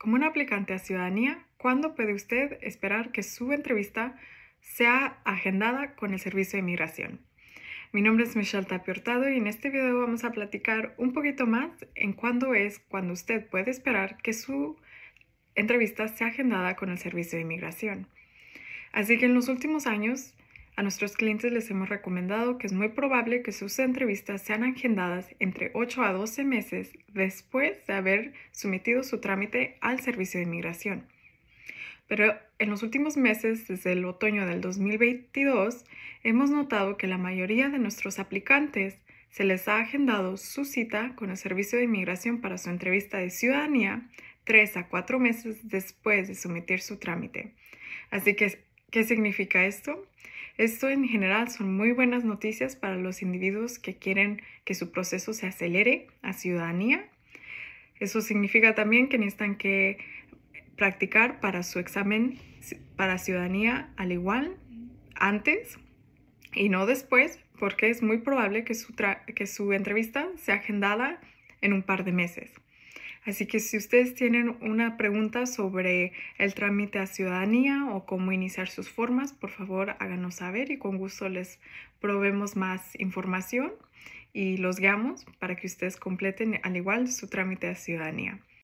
Como un aplicante a ciudadanía, ¿cuándo puede usted esperar que su entrevista sea agendada con el Servicio de Inmigración? Mi nombre es Michelle Tapiortado y en este video vamos a platicar un poquito más en cuándo es cuando usted puede esperar que su entrevista sea agendada con el Servicio de Inmigración. Así que en los últimos años a nuestros clientes les hemos recomendado que es muy probable que sus entrevistas sean agendadas entre 8 a 12 meses después de haber sometido su trámite al Servicio de Inmigración. Pero en los últimos meses, desde el otoño del 2022, hemos notado que la mayoría de nuestros aplicantes se les ha agendado su cita con el Servicio de Inmigración para su entrevista de ciudadanía tres a cuatro meses después de someter su trámite. Así que, ¿qué significa esto? Esto en general son muy buenas noticias para los individuos que quieren que su proceso se acelere a ciudadanía. Eso significa también que necesitan que practicar para su examen para ciudadanía al igual antes y no después, porque es muy probable que su, que su entrevista sea agendada en un par de meses. Así que si ustedes tienen una pregunta sobre el trámite a ciudadanía o cómo iniciar sus formas, por favor háganos saber y con gusto les probemos más información y los guiamos para que ustedes completen al igual su trámite a ciudadanía.